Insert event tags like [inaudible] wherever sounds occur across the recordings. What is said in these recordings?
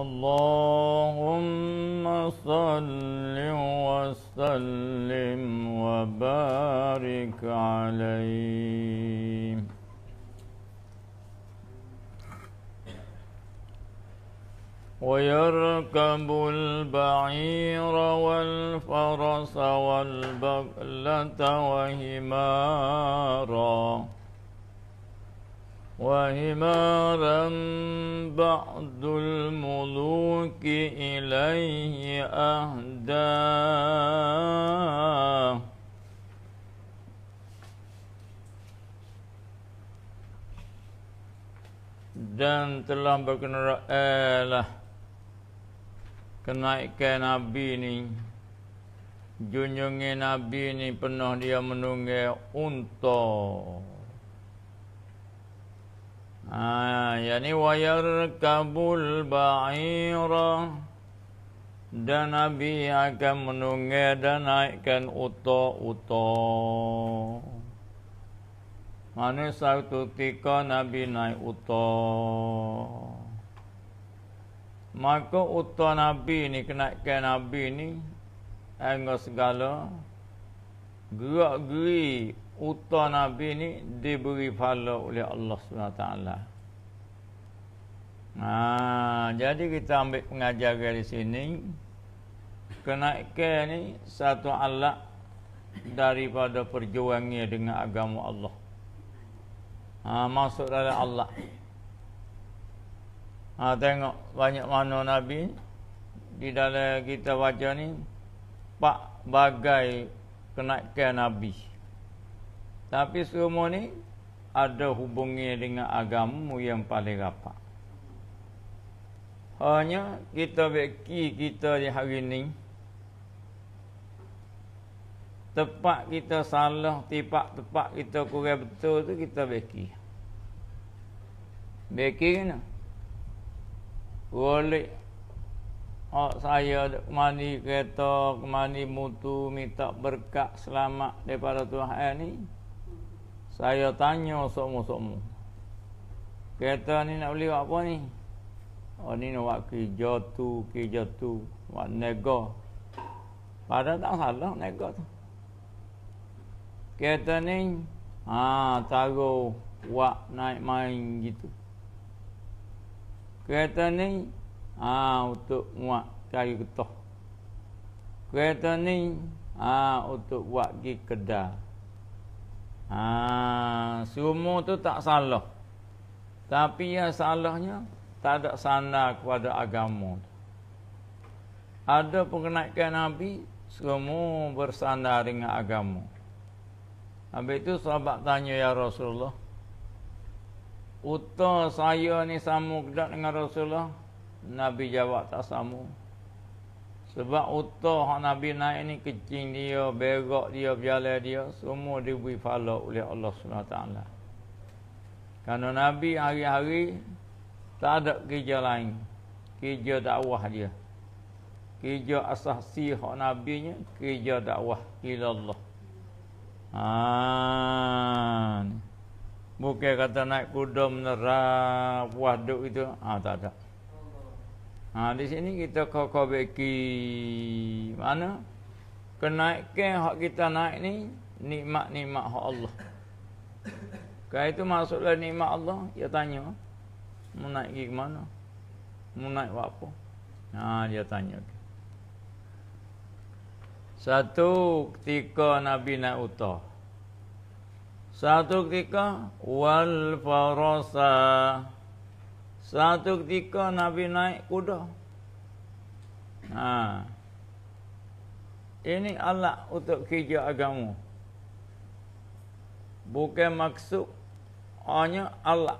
اللهم صل وسلم وبارك عليه ويركب البعير والفرس والبغلة وهماراً وهمارا بعض الملوك إليه أهدى dan telah berkenaan eh lah. kenaikan Nabi ni junjungi Nabi ni pernah dia menunggu untuk Ha, yani wayar kabul ba'ira dan Nabi akan menunggah dan naikkan uta-uta. Mana satu tika Nabi naik uta. Maka uta Nabi ni kenaikan Nabi ni dengan segala gerak-geri utang Nabi ni diberi pahala oleh Allah SWT. Nah, ha, jadi kita ambil pengajaran di sini. Kenaikan ni satu alat daripada perjuangnya dengan agama Allah. Ha, masuk dalam Allah. Ha, tengok banyak mana Nabi di dalam kita wajah ni pak bagai kenaikan Nabi. Ah, tapi semua ni ada hubungnya dengan agamamu yang paling rapat. Hanya kita beki kita di hari ini. Tepat kita salah, tipak tepat kita kurang betul tu kita beki. Beki kena. Boleh. Oh, saya kemani kereta, kemani mutu, minta berkat selamat daripada Tuhan ni. Saya tanya semua-semua. Kereta ni nak beli buat apa ni? Oh ni nak buat kerja tu, kerja tu. Buat nego. Padahal tak salah nego tu. Kereta ni, ha, taruh buat naik main gitu. Kereta ni, ha, untuk buat cari getah. Kereta ni, ha, untuk buat pergi kedai ha, Semua tu tak salah Tapi yang salahnya Tak ada sandar kepada agama Ada pengenaikan Nabi Semua bersandar dengan agama Habis itu sahabat tanya Ya Rasulullah uta saya ni sama dengan Rasulullah Nabi jawab tak sama sebab utuh hak Nabi naik ni kecing dia, berak dia, biala dia, semua diberi pahala oleh Allah SWT. Karena Nabi hari-hari tak ada kerja lain. Kerja dakwah dia. Kerja asasi hak Nabi nya kerja dakwah kepada Allah. Ha. Bukan kata naik kuda menerah, buah duk itu. Ha, tak ada. Ha, di sini kita kau kau kokobeki mana kenaikan hak kita naik ni nikmat-nikmat hak Allah. Kalau itu masuklah nikmat Allah, dia tanya, mau naik ke mana? Mau naik apa? Ha, dia tanya. Satu ketika Nabi naik uta. Satu ketika wal farasa. Satu ketika Nabi naik kuda. Ha. Ini Allah untuk kerja agama. Bukan maksud hanya Allah.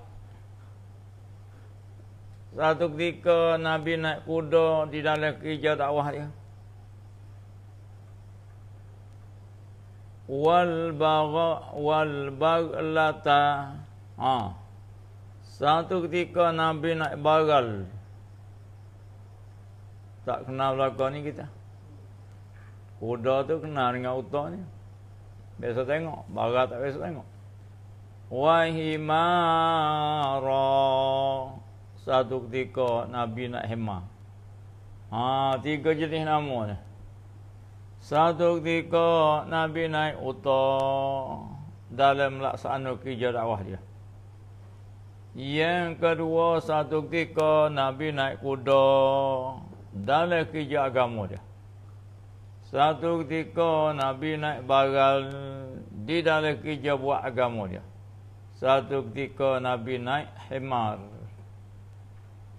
Satu ketika Nabi naik kuda di dalam kerja dakwah dia. Wal baga wal baglata. Ha. Satu ketika Nabi nak bagal, Tak kenal belakang ni kita. Kuda tu kenal dengan utak ni. Biasa tengok. Baral tak biasa tengok. Wahimara. Satu ketika Nabi nak hema. Ha, tiga jenis nama ni. Satu ketika Nabi naik utak dalam laksana kerja dakwah dia. Yang kedua, satu ketika Nabi naik kuda dalam kerja agama dia. Satu ketika Nabi naik bagal di dalam kerja buat agama dia. Satu ketika Nabi naik himar.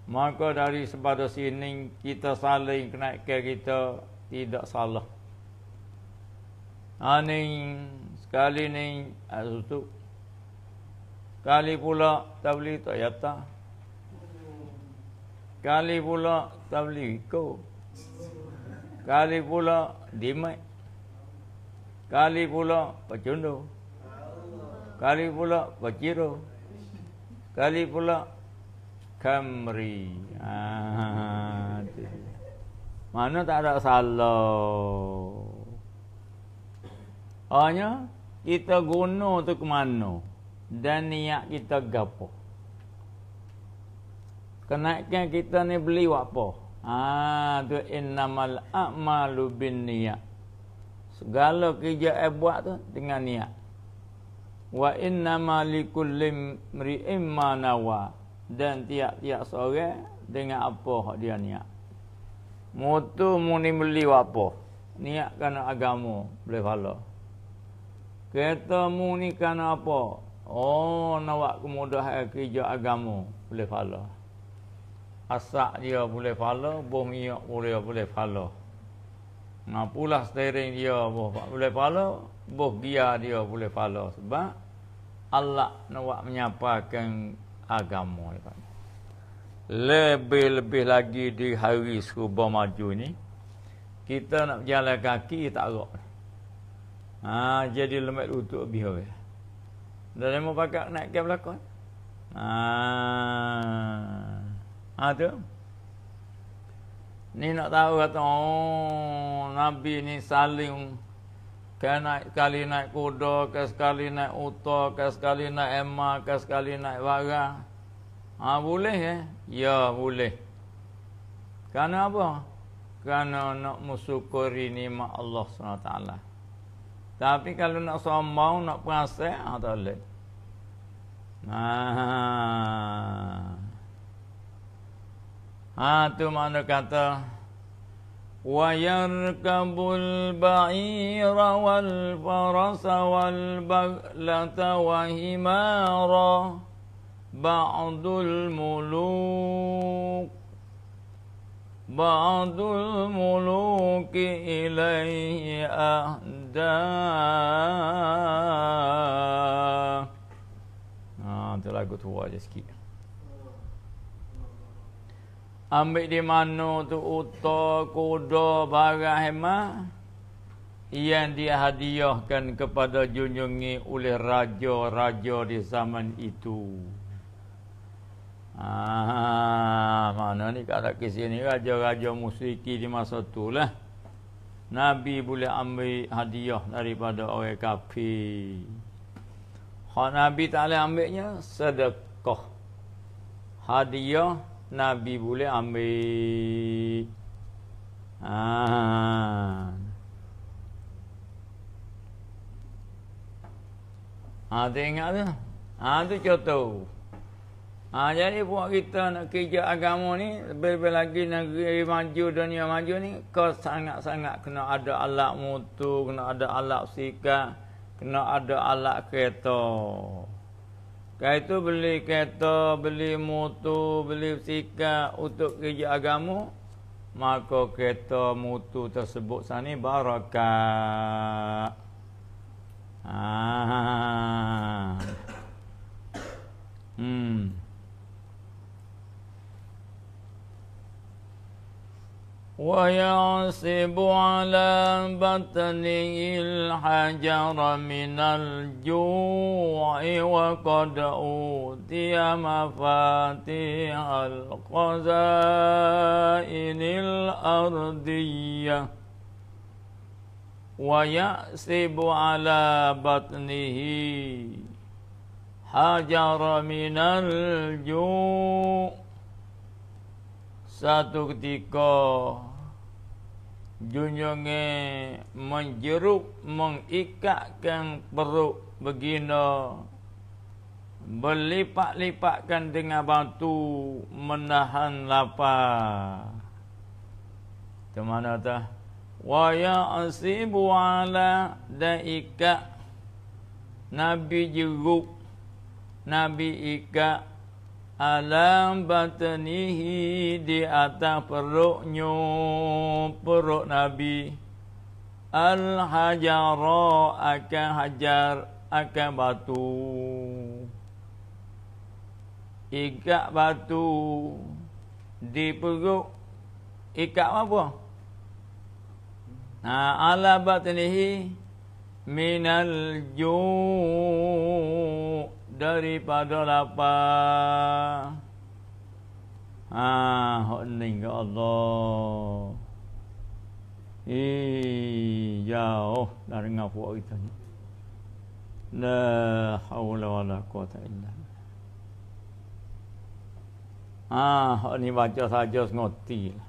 Maka dari sepada sini kita saling kenaikan kita tidak salah. Ini ha, sekali ini untuk Kali pula tabli tak yata. Kali pula tabli iko. Kali pula dimai. Kali pula pacundo. Kali pula pacero. Kali pula kamri. Ah, Mana tak ada salah. Hanya kita guna tu ke mana? dan niat kita gapo. Kenaikan kita ni beli apa? Ah tu innamal a'malu bin niat. Segala kerja yang buat tu dengan niat. Wa innamalikullim ri'im manawa. Dan tiap-tiap sore dengan apa dia niat. Mutu muni beli apa? Niat kena agama. Boleh falo. Kata muni kena apa? Oh, nawak kemudah kerja agama boleh fala. Asak dia boleh fala, buah minyak boleh boleh fala. Nah, pula steering dia boh boleh fala, boh dia dia boleh fala sebab Allah nawak menyapakan agama lepas. Lebih-lebih lagi di hari serba maju ni kita nak jalan kaki tak rok. Ha, jadi lemak lutut lebih orang. Dah lama pakak nak ke berlakon? Ah. Ha. Ha, ah tu. Ni nak tahu kata oh nabi ni saling ke naik kali naik kuda, ke sekali naik uta, ke sekali naik emma, ke sekali naik vaga. Ha boleh eh? Ya boleh. Kerana apa? Kerana nak musyukuri nikmat Allah SWT. taala. Tapi kalau nak sombong, nak perasa, ah, tak boleh. Ah. Ah tu makna kata wa yarkabul ba'ira wal farasa wal baghlata wa himara ba'dul muluk ba'dul muluki ilaihi ahd da. Ah, ha, tu lagu tua je sikit. Ambil di mana tu uta kuda barang hemah yang hadiahkan kepada junjungi oleh raja-raja di zaman itu. Ah, mana ni kata ke sini raja-raja musyriki di masa tu lah. Nabi boleh ambil hadiah daripada orang kafir. Hak Nabi tak boleh ambilnya sedekah. Hadiah Nabi boleh ambil. Ah. Ha, tengok tu. Ha, tu contoh. Ha, jadi buat kita nak kerja agama ni, lebih-lebih lagi negeri maju, dunia maju ni, kau sangat-sangat kena ada alat mutu, kena ada alat sikap, kena ada alat kereta. Kau itu beli kereta, beli mutu, beli sikap untuk kerja agama, maka kereta mutu tersebut sana barakat. Ah. Ha, ha, ha, hmm. ويعصب على بطنه الحجر من الجوع وقد أوتي مفاتيح الخزائن الأرضية ويعصب على بطنه حجر من الجوع Satu ketika junjungnya menjeruk mengikatkan perut begina berlipat-lipatkan dengan batu menahan lapar ke mana tah wa ya asibu ala daika nabi jeruk nabi ikat alam batanihi di atas perutnya peruk Nabi al hajara akan hajar akan batu ikat batu di perut ikat apa ha alam batanihi minal ju' daripada lapar. Ha, hok ning ke Allah. Eh, jauh dah dengar puak kita ni. La hawla wa la quwata illa billah. Ha, ni baca saja ngoti lah.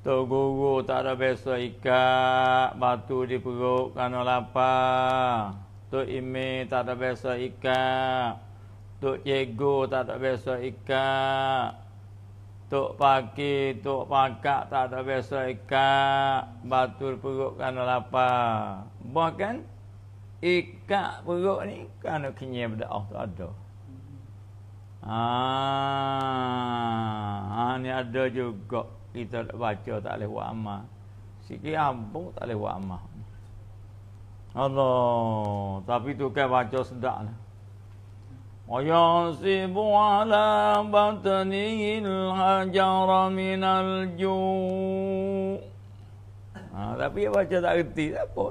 Tok guru tak ada biasa ikat batu di perut kerana lapar tu ime tak ada biasa ika tu cego tak ada biasa ika tu paki tu pakak tak ada biasa ika batul perut kerana lapar bahkan ika perut ni kerana kenyang pada Allah oh, tak ada Ah, ni ada juga kita tak baca tak boleh buat amal. Sikit ambung tak boleh buat amal. Allah, tapi tu kan baca sedak lah. ويصب على بطنه الحجر من الجوع tapi dia baca tak erti lah tak apa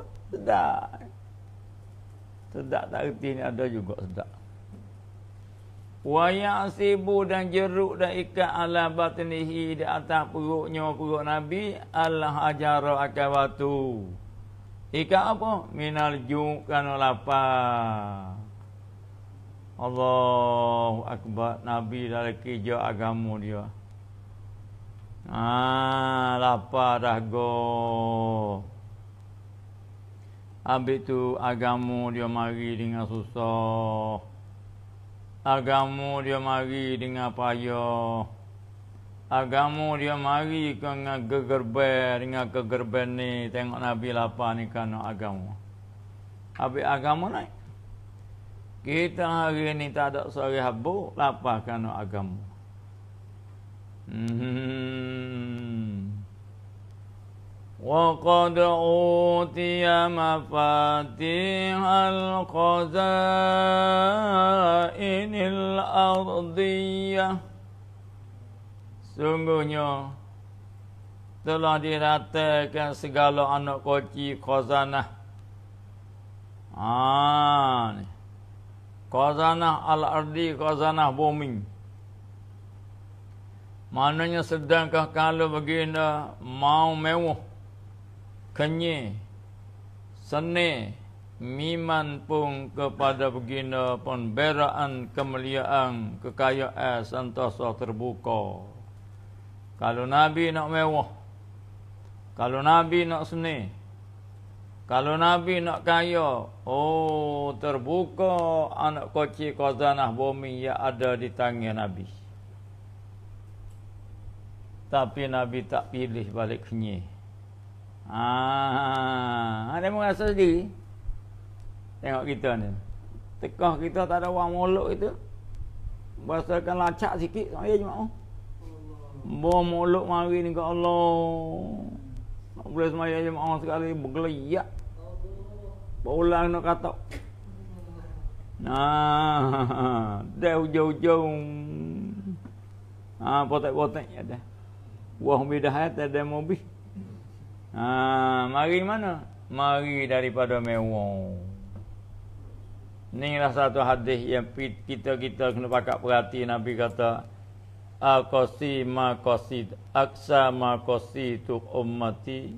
sedak tak erti ni ada juga sedak ويصب dan jeruk dan ikat ala batnihi di atas perutnya perut nabi al hajar akan batu Ika apa? Minal ju'kan lapa. Allahu akbar. Nabi dari kerja agama dia. Ah, lapar dah go. Ambil tu agama dia mari dengan susah. Agama dia mari dengan payah agama dia mari ke dengan gegerbai dengan kegerbai ni tengok Nabi lapar ni kena agamu. habis agama naik kita hari ni tak ada sehari habu lapar kena agama hmm. wa qad utiya mafatihal qaza'inil ardiyah Sungguhnya telah diratakan segala anak koci khazanah. Ah. Khazanah al-ardi, khazanah bumi. Mananya sedangkan kalau baginda mau mewah, kenyai, seni, miman pun kepada baginda pun beraan kemuliaan, kekayaan, santosa terbuka. Kalau Nabi nak mewah. Kalau Nabi nak seni. Kalau Nabi nak kaya. Oh, terbuka anak koci kozanah bumi yang ada di tangan Nabi. Tapi Nabi tak pilih balik kenyai. Ah, ada ah, merasa sendiri. Tengok kita ni. Tekah kita tak ada wang molok itu. Berasakan lacak sikit. Saya cuma. Oh. Bawa mulut mari ni ke Allah. Tak boleh semayang jemaah sekali. Bergeliak. Berulang nak kata. Nah, [laughs] dah hujung-hujung. ah, potek-potek ya dah. Wah, beda hati ada mobil. Ha, ah, mari mana? Mari daripada Ini Inilah satu hadis yang kita-kita kena pakai perhatian. Nabi kata, Akosi ma kosid Aksa ma kosidu ummati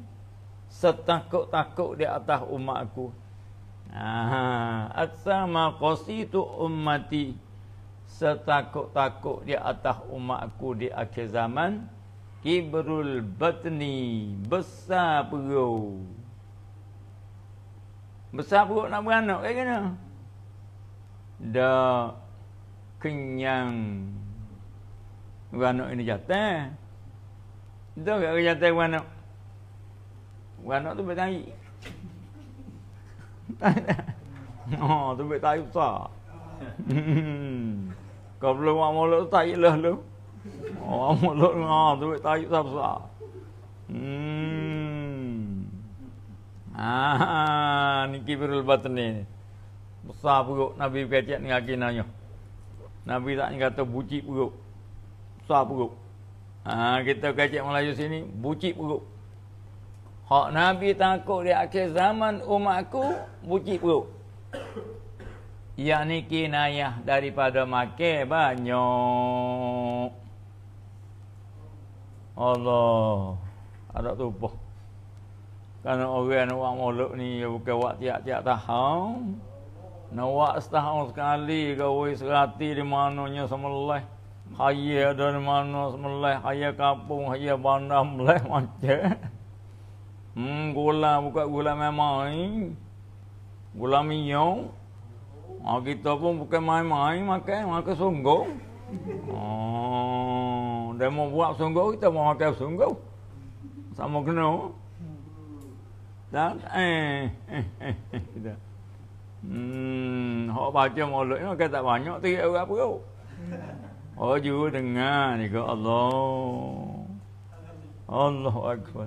Setakut-takut di atas umatku Aha. Aksa ma kosidu ummati Setakut-takut di atas umatku di akhir zaman Kibrul batni Besar perut Besar perut nak beranak ke kena? Dah Kenyang bueno ini jatuh itu kerja jatuh bueno bueno tu betai [laughs] Oh, tu betai apa kalau belum awam lo tu tak ilah lo oh, awam lo oh, no tu betai apa Hmm. ah ni kibirul batin ini besar buruk nabi kaciat ni kaki nanya nabi tak ni kata buci buruk susah perut. Ha, kita kacik Melayu sini, bucik perut. Hak Nabi takut di akhir zaman umatku, bucik perut. Yang ni kinayah daripada makin banyak. Allah. Ada tupuh. Karena orang nak buat mulut ni, dia bukan buat tiap-tiap tahun. Nak buat setahun sekali, kau boleh serati di mananya semua lelah. Haya dan mana semelih, haya kampung, haya bandar melih macam. Hmm, gula buka gula main-main. Gula minyong, Ha, ah, kita pun bukan main-main makan, makan sungguh. Oh, dia mau buat sungguh, kita mau makan sungguh. Sama kena. Dan, eh, eh, eh, kita. Eh, hmm, orang baca mulut ni makan tak banyak, tiga orang perut. Oh juga dengar ni ke Allah. Allah Akbar.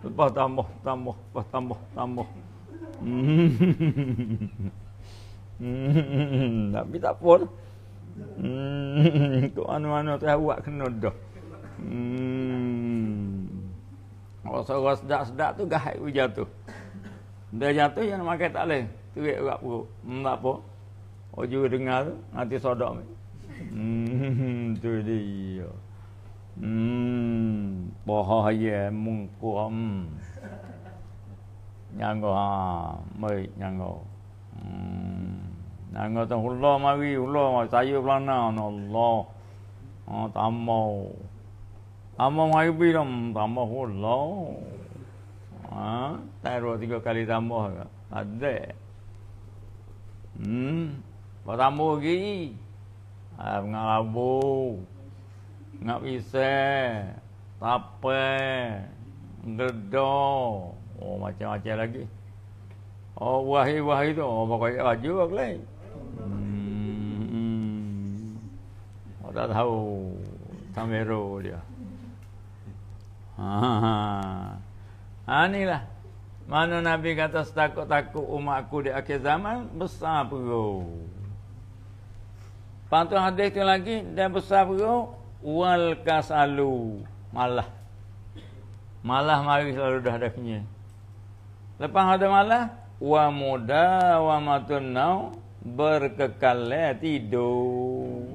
Lepas tambah, tambah, lepas tambah, tambah. Hmm. [laughs] Tapi tak apa lah. Hmm. Kau anu-anu tu awak kena dah. Hmm. Rasa-rasa sedap-sedap tu gahat pun jatuh. Dia jatuh yang makan tak boleh. Tuik orang perut. Tak apa. Oh juga dengar tu. Nanti sodok. Hmm. Hmm, [laughs] tu dia. Hmm, bahaya mungkum. Nyanggo ha, mai nyanggo. Hmm, nyanggo tu hulloh mawi, hulloh mawi. Saya pelan nak, Allah. Oh, ha, tamu. Tamu mawi bilam, tamu hulloh. Ah, taruh tiga kali tamu. Ada. Hmm, pada mugi. Hmm, Ayam ah, dengan labu. Dengan pisang. Tape. Gedor. Oh, macam-macam lagi. Oh, buah-buah tu Oh, pokoknya raja lah kelai. Hmm. Oh, tahu. Tamero dia. Ha, ha. lah. Mana Nabi kata takut takut umatku di akhir zaman besar perut. Lepas hadis tu lagi dan besar perut wal kasalu malah. Malah mari selalu dah dahnya. Lepas ada malah wa muda wa matun berkekal tidur.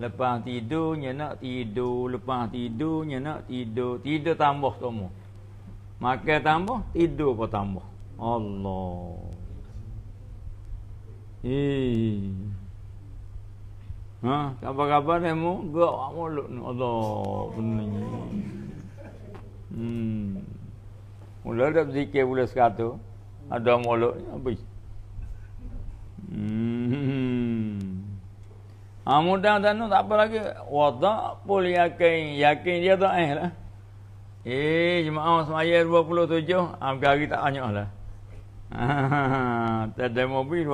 Lepas tidurnya nak tidur, lepas tidurnya nak tidur, tidur tambah tomo Makan tambah, tidur pun tambah. Allah. Eh. Ha? Kabar-kabar ni mu gerak wak mulut ni. Allah benar ni. Hmm. Mula dah berzikir pula sekata. Ada mulut ni habis. Hmm. Amudah ha, dah tanu tak apa lagi. Wadah pun yakin. Yakin dia tu eh lah. Eh, jemaah semaya 27, hari-hari tak banyak lah. Ha, ha, ha. Tadi mobil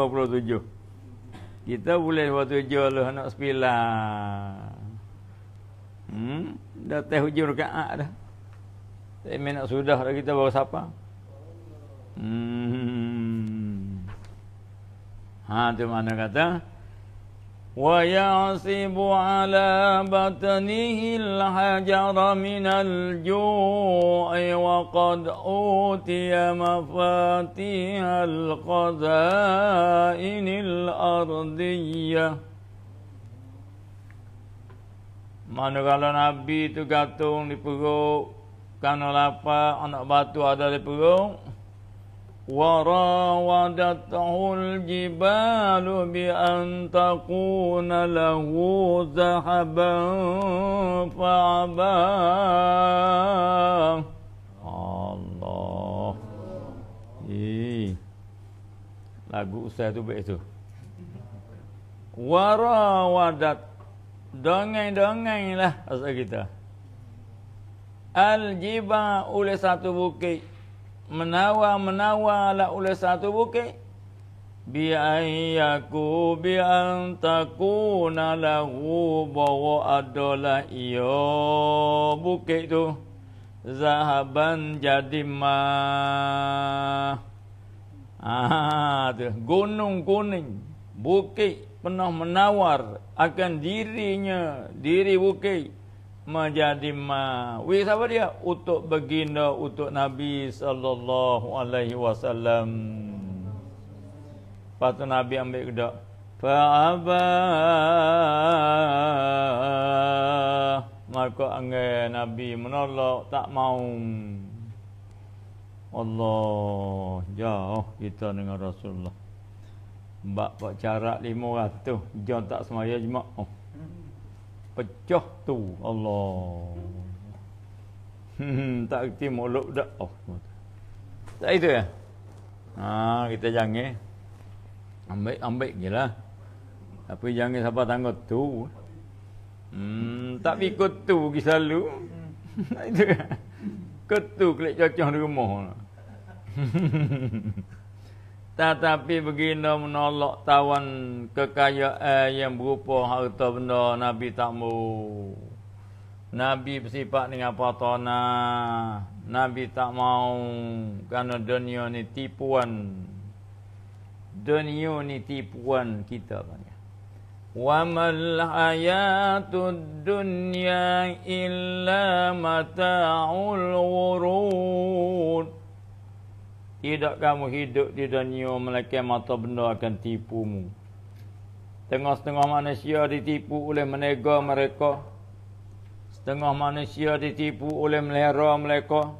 kita boleh buat tujuh lah nak sepilah. Hmm? Dah teh hujung rekaat ah dah. Tak main nak sudah dah kita bawa siapa. Hmm. Ha tu mana kata? ويعصب على بطنه الحجر من الجوع وقد أوتي مفاتيح الخزائن الأرضية Manukala Nabi itu gantung di perut, karena lapar, anak batu ada di perut, وراودته الجبال بأن تكون له ذهبا فعباه الله إيه lagu usah tu baik tu wadat. dongeng-dongeng lah asal kita al jiba oleh satu bukit menawa la oleh satu bukit bi'ayyaku bi'antakuna lahu bawa adalah iya bukit tu zahaban jadi ma ah tu gunung kuning bukit penuh menawar akan dirinya diri bukit menjadi ma. Wei siapa dia? Untuk baginda untuk Nabi sallallahu alaihi wasallam. Patu Nabi ambil kedak. Fa aba. Maka angin Nabi menolak tak mau. Allah jauh kita dengan Rasulullah. Bak bak lima 500. Jangan tak semaya jemaah. Oh pecah tu Allah [laughs] tak kerti mulut dah oh. tak itu ya ha, kita jangan ambil ambil je lah tapi jangan siapa tangga tu hmm, tak pergi kot tu pergi selalu [laughs] tak itu ya kot tu kelihatan cocok di rumah [laughs] Tetapi begini menolak tawan kekayaan yang berupa harta benda Nabi tak mau. Nabi bersifat dengan patona. Nabi tak mau kerana dunia ni tipuan. Dunia ni tipuan kita banyak. Wa mal hayatud dunya illa mata'ul ghurur tidak kamu hidup di dunia melainkan mata benda akan tipumu. Tengah setengah manusia ditipu oleh menega mereka. Setengah manusia ditipu oleh melihara mereka.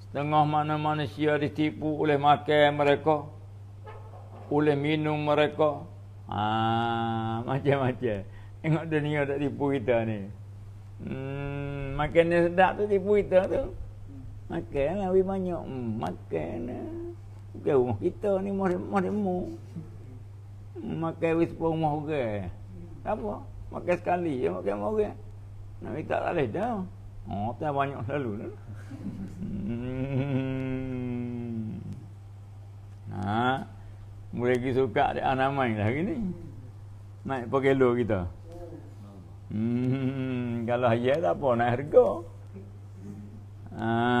Setengah mana manusia ditipu oleh makan mereka. Oleh minum mereka. Ah, [laughs] macam-macam. Tengok dunia tak tipu kita ni. Hmm, makan sedap tu tipu kita tu. Makan lah lebih banyak. Hmm, makan lah. Bukan rumah kita ni, rumah hmm, demo. Makan lebih sepuluh rumah orang. Tak apa. Makan sekali je makan rumah orang. Nabi tak alih dah. Oh, tak banyak selalu dah. Hmm. Ha. Mulai pergi suka anak anamai lah gini. Naik pakai lo kita. Hmm. Kalau ya tak apa, naik harga. Haa. Ah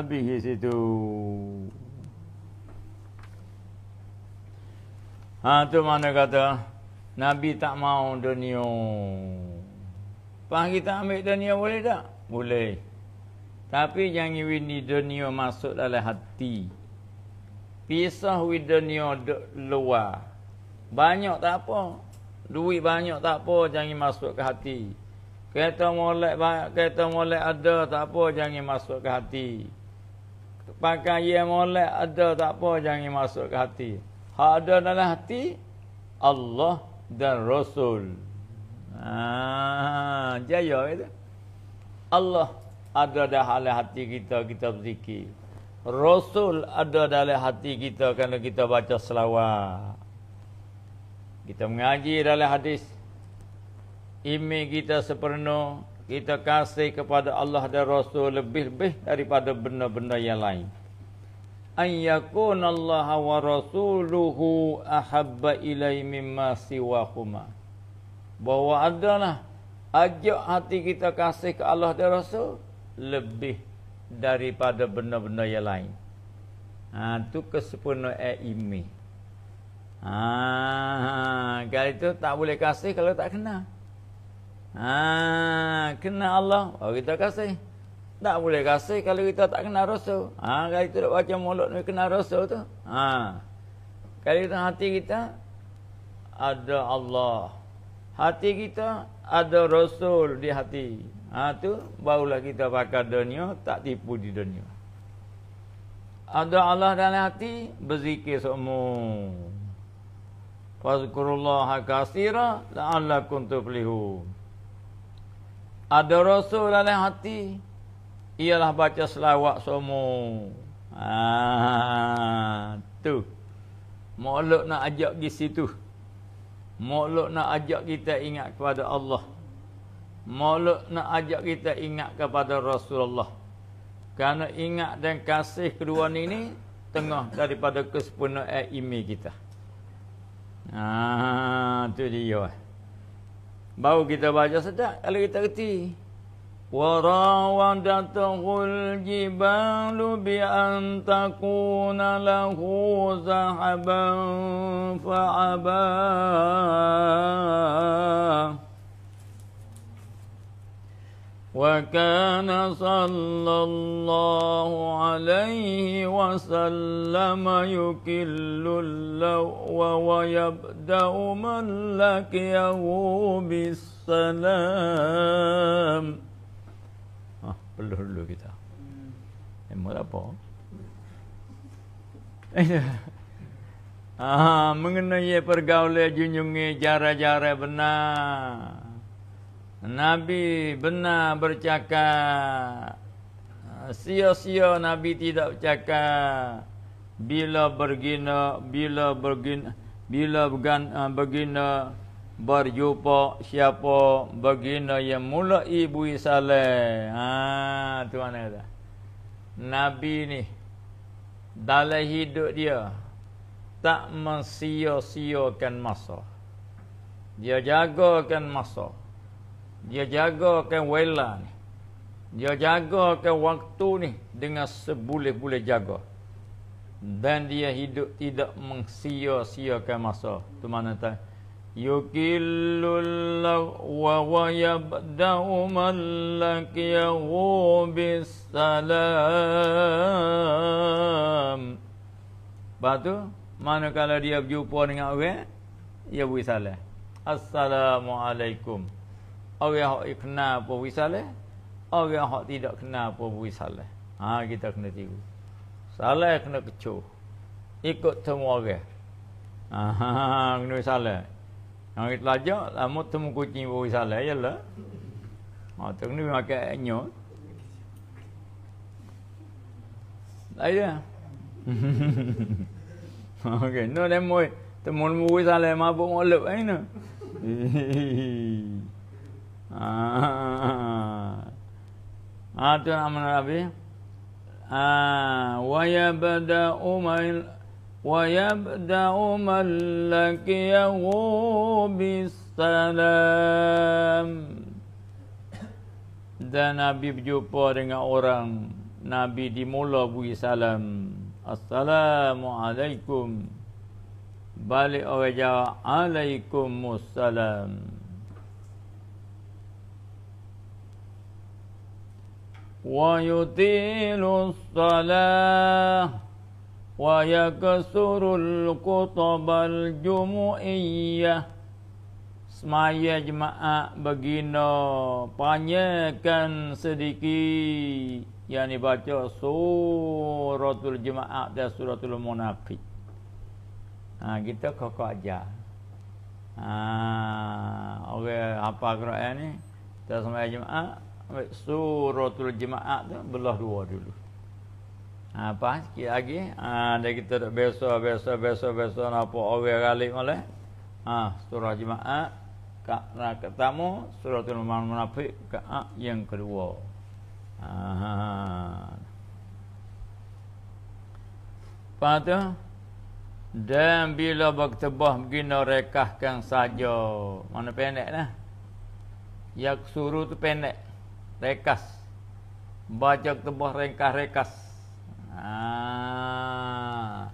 habis di situ. Ha tu mana kata Nabi tak mau dunia. Pak kita ambil dunia boleh tak? Boleh. Tapi jangan di dunia masuk dalam hati. Pisah wini dunia luar. Banyak tak apa. Duit banyak tak apa jangan masuk ke hati. Kereta molek banyak, kereta molek ada tak apa jangan masuk ke hati. Pakai yang molek ada tak apa jangan masuk ke hati. Ha ada dalam hati Allah dan Rasul. Ah, jaya itu. Allah ada dalam hati kita kita berzikir. Rasul ada dalam hati kita kerana kita baca selawat. Kita mengaji dalam hadis. Imi kita sepenuh kita kasih kepada Allah dan Rasul lebih-lebih daripada benda-benda yang lain. An Allah wa rasuluhu ahabba ilai mimma siwahuma. Bahawa adalah ajak hati kita kasih ke Allah dan Rasul lebih daripada benda-benda yang lain. Ha, itu kesepenuh e'imi. Ha, ha, ha, kalau itu tak boleh kasih kalau tak kenal. Ha, Kena Allah, baru kita kasih. Tak boleh kasih kalau kita tak kena Rasul. Ha, kalau kita tak baca mulut ni kena Rasul tu. Ha. Kalau kita hati kita, ada Allah. Hati kita, ada Rasul di hati. Ha, tu barulah kita pakai dunia, tak tipu di dunia. Ada Allah dalam hati, berzikir semua. Fazkurullah kasira la'allakum tuflihun ada rasul dalam hati ialah baca selawat semua. Ah tu. Makhluk nak ajak di situ. Makhluk nak ajak kita ingat kepada Allah. Makhluk nak ajak kita ingat kepada Rasulullah. Karena ingat dan kasih kedua ni ni tengah daripada kesempurnaan iman kita. Ah tu dia. Eh. Baru kita baca sedap kalau kita reti. Warawadatul jibalu bi an takuna lahu zahaban fa'aba. وكان صلى الله عليه وسلم يكل اللو ويبدا من لقيه بالسلام mengenai pergaulan junjungi jara-jara benar Nabi benar bercakap. Sia-sia Nabi tidak bercakap. Bila bergina, bila bergina, bila bergina, eh, bergina berjumpa siapa bergina yang mula ibu salam. Ha, tu mana dah? Nabi ni dalam hidup dia tak mensia-siakan masa. Dia jagakan masa. Dia jagakan wela ni. Dia jagakan waktu ni dengan seboleh-boleh jaga. Dan dia hidup tidak mengsia-siakan masa. Tu mana tak? Yukillul wa wa yabda'u man lakiyahu bisalam. Lepas tu, manakala dia berjumpa dengan orang, dia beri salam. Assalamualaikum. Orang yang kenal apa bui salih. Orang yang tidak kenal apa bui salih. Ha, kita kena tiru. Salih kena kecoh. Ikut semua orang. Ha, ha, ha, ha kena bui salih. Yang kita lajak, lama temu kucing bui salih je lah. Ha, tu kena pakai nyot. Tak ada. [laughs] Okey, no lemoi. Temu-temu bui salih, mabuk-mabuk. Ini. Hehehe. [laughs] Ah. Atur amal Rabi. Ah, ah wa yabda umail wa yabda umal lakiyahu bisalam. Dan Nabi berjumpa dengan orang Nabi dimula bagi salam. Assalamualaikum. Balik awak jawab. Alaikumussalam. Assalamualaikum. ويطيل الصلاة ويكسر الكتب الجمعية Semaya jemaah begino Panyakan sedikit Yang dibaca suratul jemaah dan suratul munafik ha, Kita kokok aja. ha, okey apa kerajaan ni Kita semaya jemaah Baik, suratul jemaah tu belah dua dulu. Ha, apa sikit lagi? Ha, dia kita duduk biasa, biasa, biasa, biasa, apa orang ralik boleh. Ha, surah jemaah, kak nak ketamu, surah tu nama munafik, kak yang kedua. Ha, Faham ha. tu? Dan bila berketubah begini rekahkan saja. Mana pendek lah. Yang suruh tu pendek rekas baca tebah rengkah rekas ha.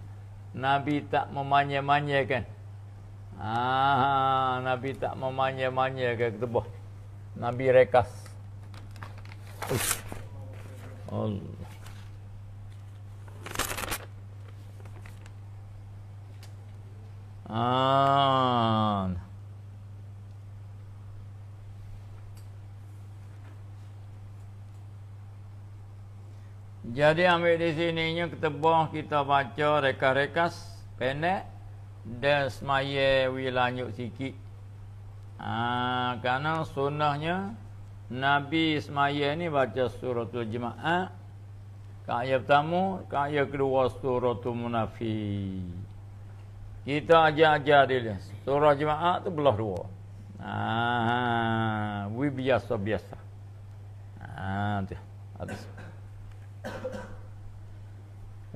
Nabi tak memanya kan? ha. Nabi tak memanya kan tebah Nabi rekas Uish. Allah Ah. Jadi ambil di sininya ketebuh kita baca rekas-rekas pendek dan semaya we sikit. Ah ha, karena sunnahnya Nabi semaya ni baca surah tu jemaah. Kak ayat pertama, kak ayat kedua surah tu munafi. Kita ajar-ajar dia. Surah jemaah tu belah dua. Ah ha, we biasa-biasa. Ah ha, ada.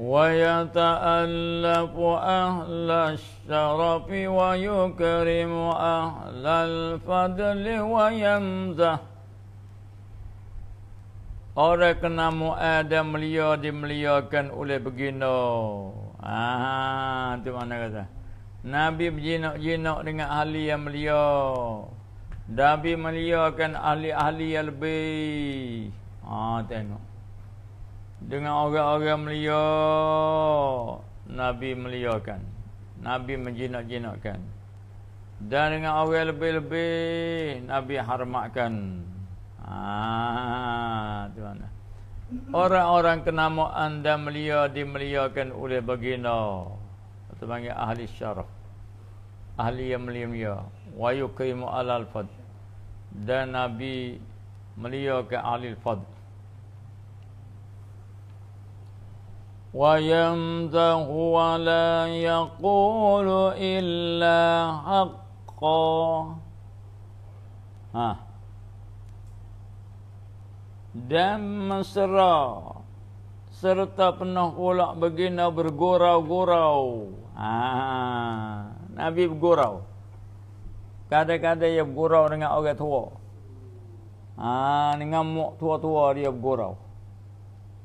ويتألف أهل الشرف ويكرم أهل الفضل ويمزح Orang kena muada melia dimeliakan oleh begino. Ah, tu mana kata? Nabi berjinak-jinak dengan ahli yang melia. Nabi meliakan ahli-ahli yang lebih. Ah, tengok dengan orang-orang Melia Nabi meliakan Nabi menjinak-jinakkan dan dengan orang lebih-lebih Nabi harmakan ha ah, tuan orang-orang kenamaan dan Melia dimeliakan oleh baginda atau panggil ahli syaraf ahli yang mulia wa yukrimu alal fad dan Nabi meliakan ahli al-fadl ويمزه ولا يقول إلا حقا ها dan mesra serta penuh pula begina bergurau-gurau. Ha, Nabi bergurau. Kadang-kadang dia bergurau dengan orang tua. Ha, dengan mak tua-tua dia bergurau.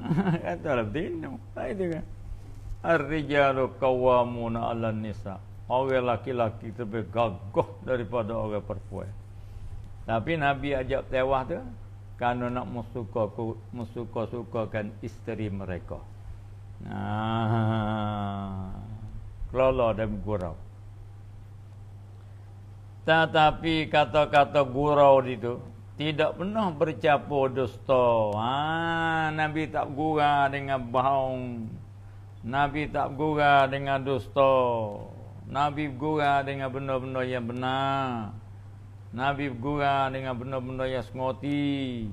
[laughs] Kata lah bino. Hai ah, kan. dia. Ar-rijalu qawwamuna 'ala nisa Orang laki-laki lebih gagah daripada orang perempuan. Tapi Nabi ajak tewah tu kerana nak musuka musuka-sukakan isteri mereka. Ah, Kelola dan gurau. Tetapi kata-kata gurau itu tidak pernah bercampur dusta. Ha, Nabi tak gurah dengan bohong. Nabi tak gurah dengan dusta. Nabi gurah dengan benda-benda yang benar. Nabi gurah dengan benda-benda yang sengoti.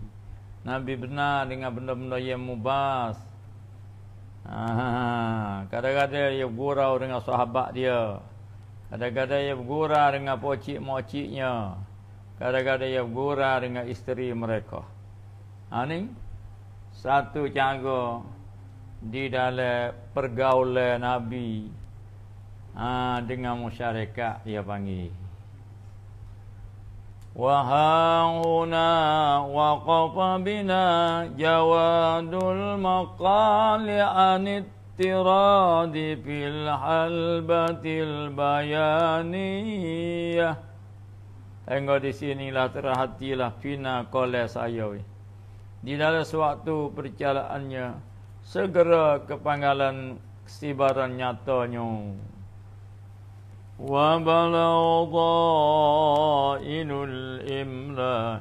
Nabi benar dengan benda-benda yang mubas. Ha, kadang-kadang dia gurau dengan sahabat dia. Kadang-kadang dia bergurau dengan pocik-mociknya kadang-kadang ia bergurau dengan isteri mereka. Ha ni satu cara di dalam pergaulan Nabi ha, dengan masyarakat dia panggil. Wahauna waqafa bina jawadul maqali anit tiradi fil halbatil bayaniyah Engkau di sinilah terhatilah fina kole sayawi. Di dalam suatu perjalanannya, segera ke kepanggalan sibaran nyatanya. Wa balagha inul imla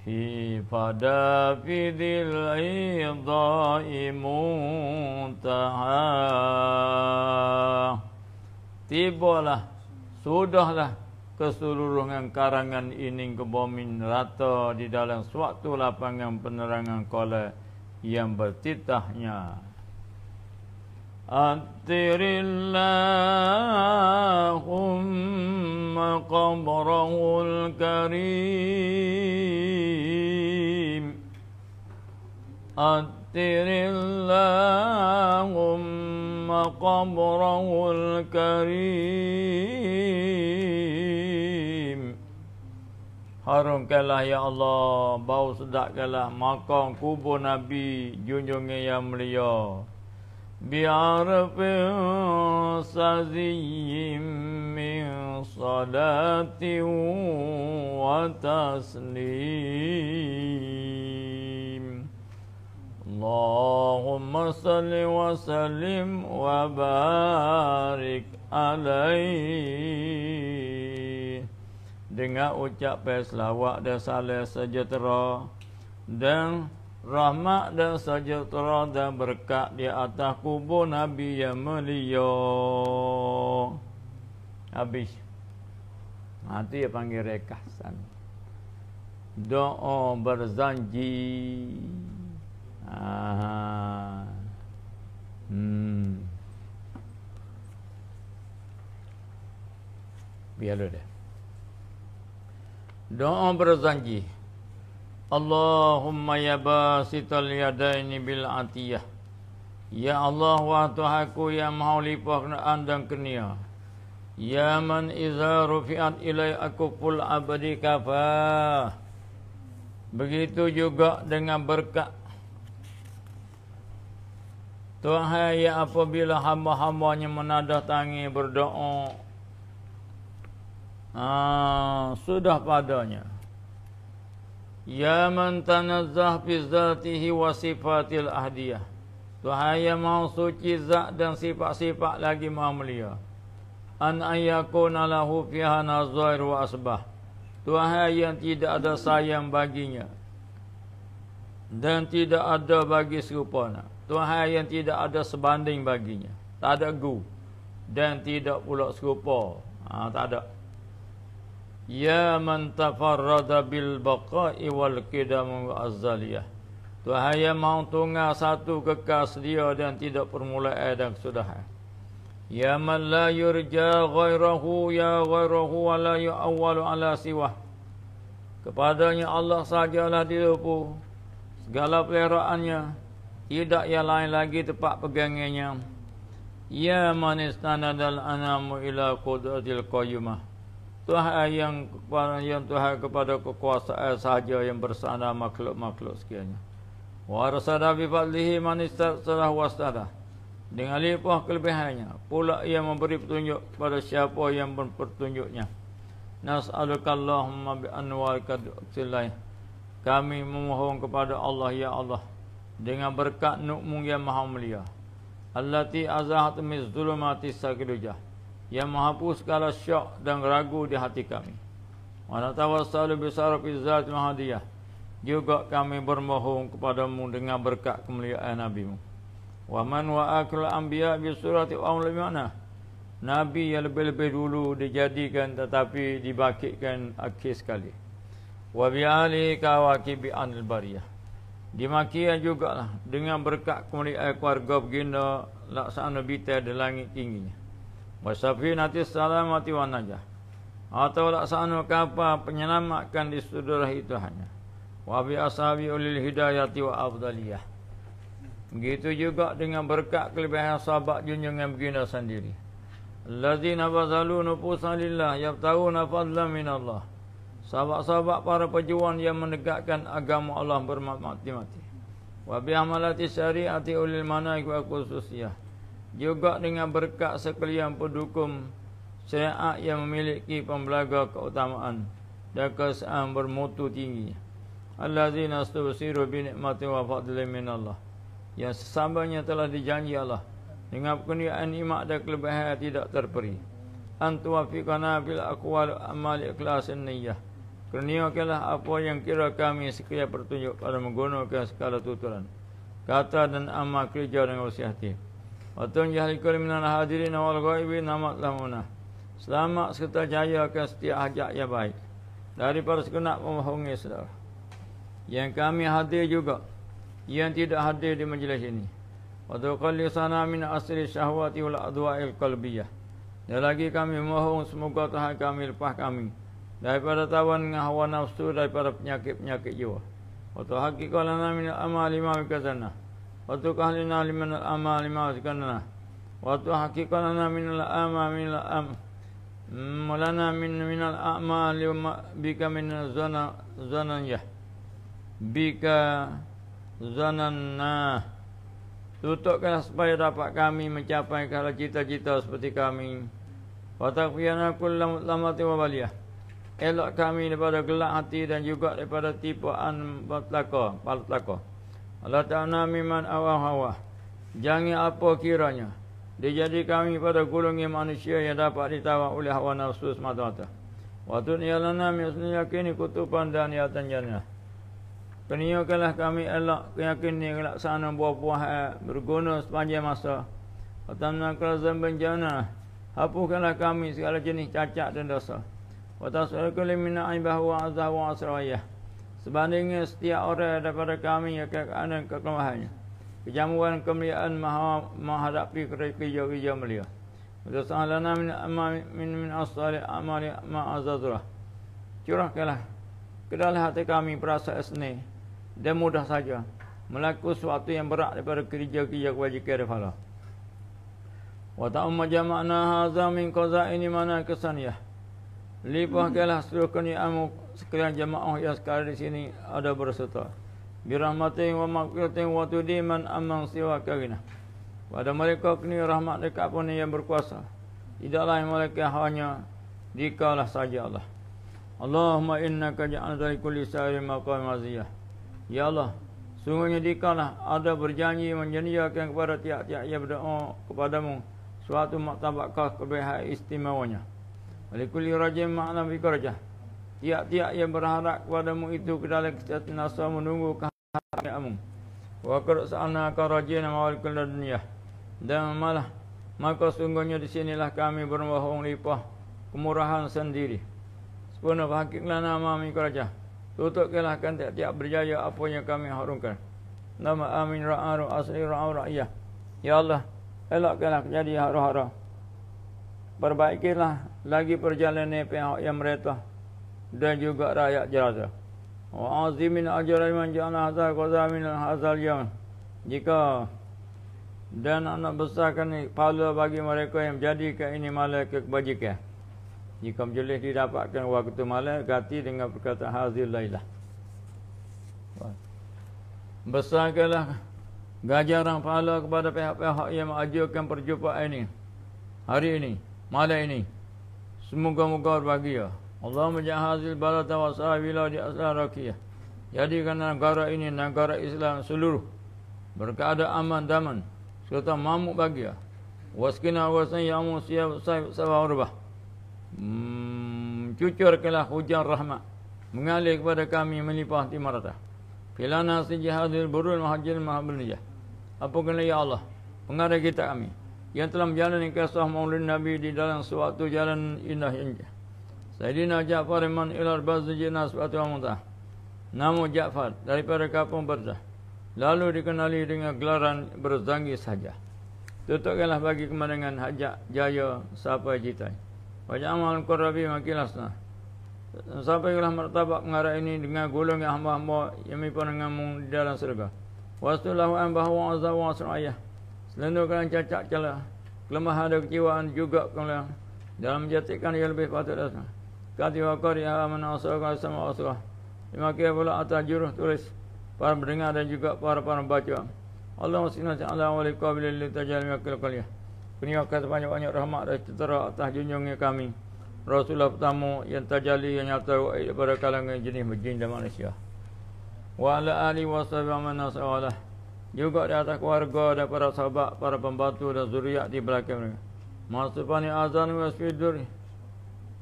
fi pada fidil idha Tibalah, sudahlah keseluruhan karangan ini kebomin rata di dalam suatu lapangan penerangan kola yang bertitahnya. Atirillahumma qabrahul karim Atirillahumma قبره الكريم Harumkanlah ya Allah, bau sedapkanlah makam kubur Nabi junjung yang mulia. Bi'arfin saziyim min salatin wa taslim. Allahumma salli wa sallim wa barik alaihi dengan ucap peslawak dan salam sejahtera dan rahmat dan sejahtera dan berkat di atas kubur Nabi yang mulia. Habis. Nanti dia panggil rekasan. Doa berzanji. Hmm. Biarlah dia. Doa berzanji. Allahumma ya basital yadaini bil atiyah. Ya Allah wa tuhaku ya mahali pahkanaan dan kenia. Ya man iza rufi'at ilai aku pul abadi kafah. Begitu juga dengan berkat Tuhan ya apabila hamba-hambanya menadah tangi berdoa Haa, sudah padanya Ya man tanazzah fi zatihi wa sifatil ahdiyah Tuhan ya mau suci zat dan sifat-sifat lagi maha mulia An ayakuna lahu fiha nazair wa asbah Tuhan yang tidak ada sayang baginya Dan tidak ada bagi serupa nak Tuhan yang tidak ada sebanding baginya. Tak ada gu. Dan tidak pula serupa. Ha, tak ada. Ya man tafarrada bil baqa'i wal qidam wa azaliyah. Tuhan yang mahu tunggal satu kekas dia dan tidak permulaan dan kesudahan. Ya man la yurja ghairahu ya ghairahu wa la yu'awalu ala siwah. Kepadanya Allah sajalah dilupu. Segala peliharaannya. Segala peliharaannya. Tidak yang lain lagi tempat pegangannya. Ya man istanadal anamu ila kudratil qayyumah. Tuhan yang, kepada yang Tuhan kepada kekuasaan sahaja yang bersana makhluk-makhluk sekiannya. Wa rasada bi fadlihi man istasalah wastada. Dengan lipah kelebihannya. Pula ia memberi petunjuk kepada siapa yang mempertunjuknya. Nas'alukallahumma bi anwarika du'atillahi. Kami memohon kepada Allah, Ya Allah dengan berkat nukmu yang maha mulia allati azahat mizdulumati sakilujah yang menghapus segala syok dan ragu di hati kami wa natawassalu bisarafi zat mahadiyah juga kami bermohon kepadamu dengan berkat kemuliaan nabimu wa man wa akul anbiya bi surati wa ulama mana nabi yang lebih-lebih dulu dijadikan tetapi dibakitkan akhir sekali wa bi alihi kawakibi anil bariyah Dimakian juga lah dengan berkat eh, keluarga baginda laksana bitar di langit tingginya. Wasafi nanti salamati wa najah. Atau laksana kapal penyelamatkan di sudurah itu hanya. Wabi ashabi ulil hidayati wa afdaliyah. Begitu juga dengan berkat kelebihan sahabat junjungan baginda sendiri. Allazina bazalu nufusan lillah yabtawuna fadlan minallah sahabat-sahabat para pejuang yang menegakkan agama Allah bermati-mati. Wa bi amalati syariati ulil manaik wa khususiyah. Juga dengan berkat sekalian pendukung syariat yang memiliki pembelaga keutamaan dan kesan bermutu tinggi. Allazina astabsiru bi ni'mati wa fadli min Yang sesambangnya telah dijanji Allah dengan kurniaan imak dan kelebihan tidak terperi. Antuafiqana bil aqwal amali ikhlasin niyyah. Kurniakanlah apa yang kira kami sekalian bertunjuk pada menggunakan segala tuturan. Kata dan amal kerja dengan usia hati. Watun jahlikul minal hadirin awal ghaibin namat lamunah. Selamat serta jayakan setiap hajat yang baik. Daripada sekenap memahungi saudara. Yang kami hadir juga. Yang tidak hadir di majlis ini. Watu qalli sana min asri syahwati ula adwa'il kalbiyah Dan lagi kami mohon semoga Tuhan kami lepas kami. kami daripada tawan dengan hawa nafsu daripada penyakit-penyakit jiwa. Waktu hakikalana min al-amal lima wikasana. Waktu kahlina min al-amal lima wikasana. Waktu hakikalana min al-amal min al-amal. Mulana min min al-amal lima bika min zona zona ya. Bika zona na. Tutupkanlah supaya dapat kami mencapai kalau cita-cita seperti kami. Wa taqfiyana kullam lamati wa baliyah. Elak kami daripada gelap hati dan juga daripada tipuan batlaka, batlaka. Allah ta'ala miman awah-awah. Jangan apa kiranya. Dijadi kami pada gulungi manusia yang dapat ditawar oleh hawa nafsu semata-mata. Waktu ni Allah nam yang sendiri yakini kutupan dan niatan jannah. Kenyakanlah kami elak keyakini laksana buah-buah eh, berguna sepanjang masa. Pertama kerazan jana, Hapuskanlah kami segala jenis cacat dan dosa wa tasalukul min aibah wa azah wa asrayah sebandingnya setiap orang daripada kami yang keadaan dan kekelemahannya kejamuan kemuliaan maha menghadapi kerja-kerja mulia wa salana min min min asali amali ma azazrah curahkanlah ke dalam hati kami perasaan esne. dan mudah saja Melaku sesuatu yang berat daripada kerja-kerja kewajikan -kerja dan Wa ta'amma jama'na hadha min qaza'ini mana kesaniyah Limpahkanlah seluruh kini kurniamu sekalian jemaah yang sekarang di sini ada berserta. Birahmatin wa maqfiratin wa tudiman amman siwa karina. Pada mereka kini rahmat mereka pun yang berkuasa. Tidaklah mereka hanya dikalah saja Allah. Allahumma innaka ja'alta dari kulli sa'irin maqama aziyah. Ya Allah, sungguhnya dikalah ada berjanji menjanjikan kepada tiap-tiap yang berdoa kepadamu suatu maktabakah kau kebaikan istimewanya. Alikuli rajin makna fikir raja. Tiap-tiap yang berharap kepadamu itu ke dalam kesihatan nasa menunggu kehadiranmu. Wa kerasana ka rajin nama alikuli dunia. Dan malah, maka sungguhnya disinilah kami bermohon lipah kemurahan sendiri. Sepenuh hakiklah nama fikir raja. Tutupkanlah kan tiap-tiap berjaya apa yang kami harungkan. Nama amin ra'aru asli ra'aru ra'iyah. Ya Allah, elakkanlah kejadian haru-haru. Perbaikilah lagi perjalanan pihak yang mereka dan juga rakyat jelata. Wa azimin ajran man ja'ala hadha qaza min al Jika dan anak besarkan pahala bagi mereka yang menjadikan ini malah kebajikan. Jika boleh didapatkan waktu malam ganti dengan perkataan hazil lailah. Besarkanlah gajaran pahala kepada pihak-pihak yang mengajukan perjumpaan ini. Hari ini, malam ini. Semoga-moga bahagia. Allahumma jahazil balata wa sahabila di asal rakiyah. Jadikan negara ini negara Islam seluruh. Berkeadaan aman daman. Serta mamuk bahagia. Waskina wasan ya amu siyab sahabat urbah. Hmm, cucurkanlah hujan rahmat. Mengalir kepada kami melipah timar rata. Filana si jahazil burul mahajil mahabil nijah. kena ya Allah. Pengarah kita kami yang telah menjalani kisah maulid Nabi di dalam suatu jalan indah ini. Sayyidina Ja'far iman ilar bazu jinas batu amutah. Nama Ja'far daripada kapung berzah. Lalu dikenali dengan gelaran berzangi saja. Tutupkanlah bagi kemenangan hajak jaya siapa jitai. Wajah amal kurrabi makilasna. Sampailah martabak mengarah ini dengan gulung yang hamba-hamba yang mimpun dengan mung di dalam surga. Wastulahu an bahawa azawa surayah. Lendurkan cacat celah. Kelemahan dan kecewaan juga kemudian. Dalam menjatikan yang lebih patut dan semua. Kati wa kari aman asurkan sama asurah. Demikian pula atas juruh tulis. Para pendengar dan juga para-para baca. Allahumma sinna ta'ala wa liqabili li tajalim yakil kaliyah. Kuniakan sebanyak-banyak rahmat dan cetera atas junjungnya kami. Rasulullah pertama yang tajali yang nyata wa'id daripada kalangan jenis berjin dan manusia. Wa ala alihi wa sahbihi aman asurah juga di atas keluarga dan para sahabat, para pembantu dan zuriat di belakang mereka. Masa pani azan wa sfidur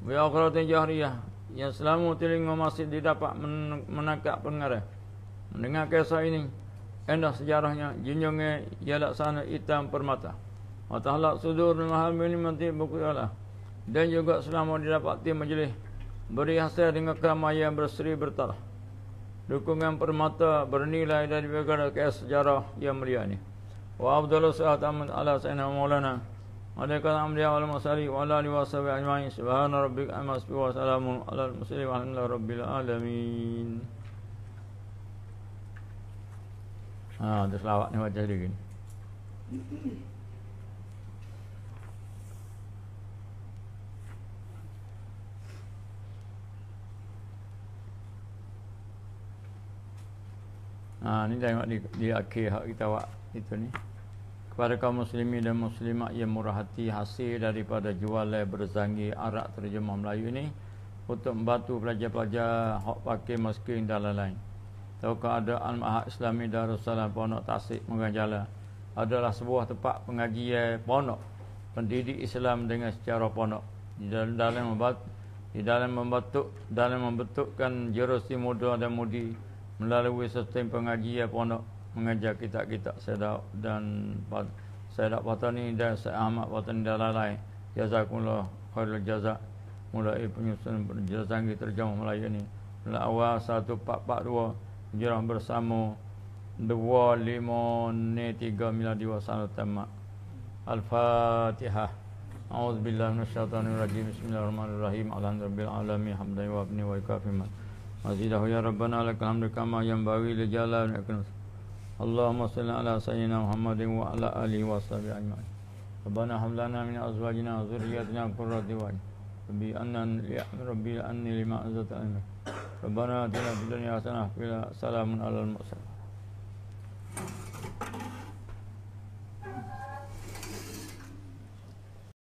wa akhirat jahriyah yang selama telinga masih didapat menangkap pengarah. Mendengar kisah ini, endah sejarahnya, jinjungnya jalak sana hitam permata. Matahlak sudur dan maha menikmati buku Allah. Dan juga selama didapati majlis, beri hasil dengan keramaian berseri bertarah. Dukungan permata bernilai dari perkara kes sejarah yang mulia ini. Wa abdullah sallallahu alaihi wasallam sayyidina maulana. Alaikum amriya wal masali wa ala alihi wa sahbihi ajma'in. Subhana rabbika amma yasifun wa salamun alal mursalin walhamdulillahi rabbil alamin. Ah, ha, ada selawat ni baca lagi. [coughs] [coughs] [coughs] Ha, ni tengok di, di akhir hak kita awak itu ni. Kepada kaum muslimin dan muslimat yang murah hati hasil daripada jual leh berzangi arak terjemah Melayu ni untuk membantu pelajar-pelajar hak pakai maskin dan lain-lain. Tahu al Mahat Islami Darussalam Ponok Tasik Mengajala adalah sebuah tempat pengajian ponok pendidik Islam dengan secara ponok di dalam dalam membat di dalam membentuk dalam membentukkan jurusi muda dan mudi melalui sistem pengajian pondok mengajar kita kitab sedap dan sedap patani dan sahamat patani dan lain-lain jazakumullah khairul jazak mulai penyusun penjelasan di terjemah Melayu ini mula awal 1442 hijrah bersama 253 miladi wasanah tamat Al-Fatihah أعوذ بالله من الشيطان الرجيم بسم الله الرحمن الرحيم الحمد لله رب مزيده يا ربنا لك الحمد كما ينبغي لجلالك اللهم صل على سيدنا محمد وعلى آله وصحبه أجمعين ربنا هب لنا من أزواجنا وذرياتنا قرة أعين ربي أن ربي أني لما أنزلت عليك ربنا آتنا في الدنيا حسنة وفي سلام على المرسلين